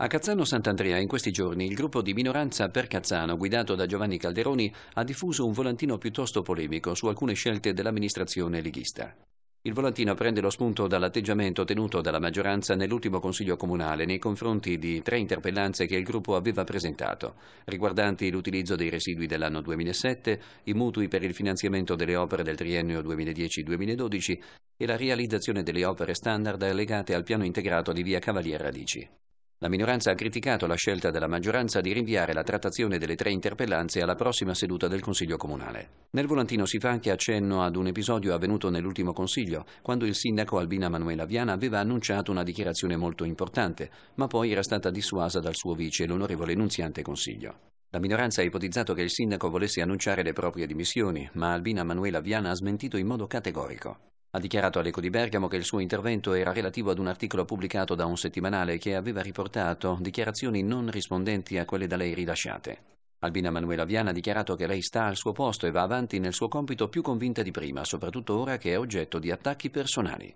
A Cazzano Sant'Andrea in questi giorni il gruppo di minoranza per Cazzano guidato da Giovanni Calderoni ha diffuso un volantino piuttosto polemico su alcune scelte dell'amministrazione lighista. Il volantino prende lo spunto dall'atteggiamento tenuto dalla maggioranza nell'ultimo Consiglio Comunale nei confronti di tre interpellanze che il gruppo aveva presentato, riguardanti l'utilizzo dei residui dell'anno 2007, i mutui per il finanziamento delle opere del triennio 2010-2012 e la realizzazione delle opere standard legate al piano integrato di via Cavaliera Radici. La minoranza ha criticato la scelta della maggioranza di rinviare la trattazione delle tre interpellanze alla prossima seduta del Consiglio Comunale. Nel volantino si fa anche accenno ad un episodio avvenuto nell'ultimo Consiglio, quando il sindaco Albina Manuela Viana aveva annunciato una dichiarazione molto importante, ma poi era stata dissuasa dal suo vice, l'onorevole Nunziante Consiglio. La minoranza ha ipotizzato che il sindaco volesse annunciare le proprie dimissioni, ma Albina Manuela Viana ha smentito in modo categorico. Ha dichiarato all'Eco di Bergamo che il suo intervento era relativo ad un articolo pubblicato da un settimanale che aveva riportato dichiarazioni non rispondenti a quelle da lei rilasciate. Albina Manuela Viana ha dichiarato che lei sta al suo posto e va avanti nel suo compito più convinta di prima, soprattutto ora che è oggetto di attacchi personali.